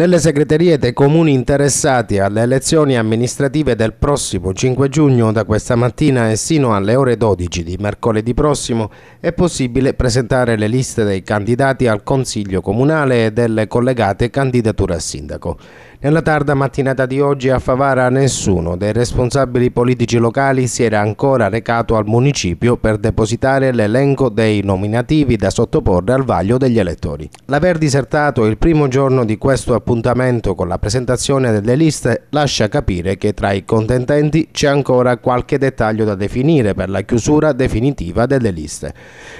Nelle segreterie dei comuni interessati alle elezioni amministrative del prossimo 5 giugno da questa mattina e sino alle ore 12 di mercoledì prossimo è possibile presentare le liste dei candidati al Consiglio Comunale e delle collegate candidature a sindaco. Nella tarda mattinata di oggi a Favara nessuno dei responsabili politici locali si era ancora recato al municipio per depositare l'elenco dei nominativi da sottoporre al vaglio degli elettori. L'aver disertato il primo giorno di questo appuntamento appuntamento con la presentazione delle liste lascia capire che tra i contendenti c'è ancora qualche dettaglio da definire per la chiusura definitiva delle liste.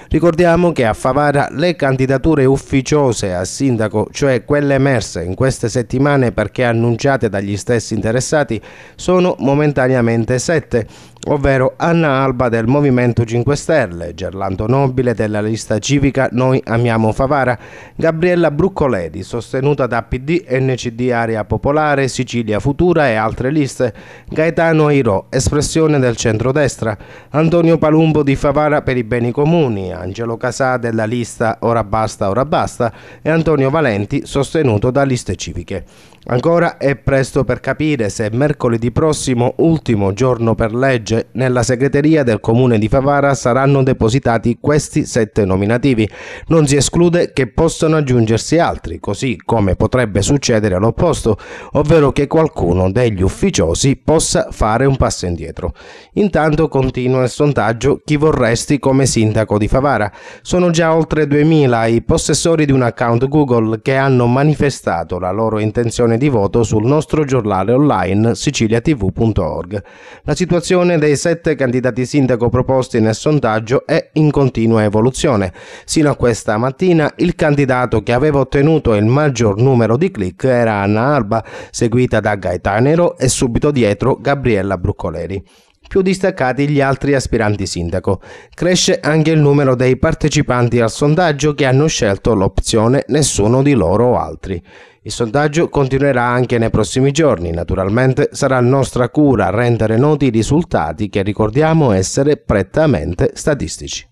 Ricordiamo che a Favara le candidature ufficiose a sindaco, cioè quelle emerse in queste settimane perché annunciate dagli stessi interessati, sono momentaneamente sette ovvero Anna Alba del Movimento 5 Stelle, Gerlando Nobile della lista civica Noi Amiamo Favara, Gabriella Bruccoledi, sostenuta da PD, NCD Area Popolare, Sicilia Futura e altre liste, Gaetano Iro, espressione del centrodestra, Antonio Palumbo di Favara per i beni comuni, Angelo Casà della lista Ora Basta Ora Basta e Antonio Valenti, sostenuto da liste civiche. Ancora è presto per capire se mercoledì prossimo, ultimo giorno per legge, nella segreteria del comune di Favara saranno depositati questi sette nominativi. Non si esclude che possano aggiungersi altri, così come potrebbe succedere all'opposto, ovvero che qualcuno degli ufficiosi possa fare un passo indietro. Intanto continua il sondaggio chi vorresti come sindaco di Favara. Sono già oltre 2000 i possessori di un account Google che hanno manifestato la loro intenzione dichiarazione di voto sul nostro giornale online siciliatv.org. La situazione dei sette candidati sindaco proposti nel sondaggio è in continua evoluzione. Sino a questa mattina il candidato che aveva ottenuto il maggior numero di click era Anna Alba, seguita da Gaetanero e subito dietro Gabriella Bruccoleri più distaccati gli altri aspiranti sindaco. Cresce anche il numero dei partecipanti al sondaggio che hanno scelto l'opzione nessuno di loro o altri. Il sondaggio continuerà anche nei prossimi giorni, naturalmente sarà nostra cura rendere noti i risultati che ricordiamo essere prettamente statistici.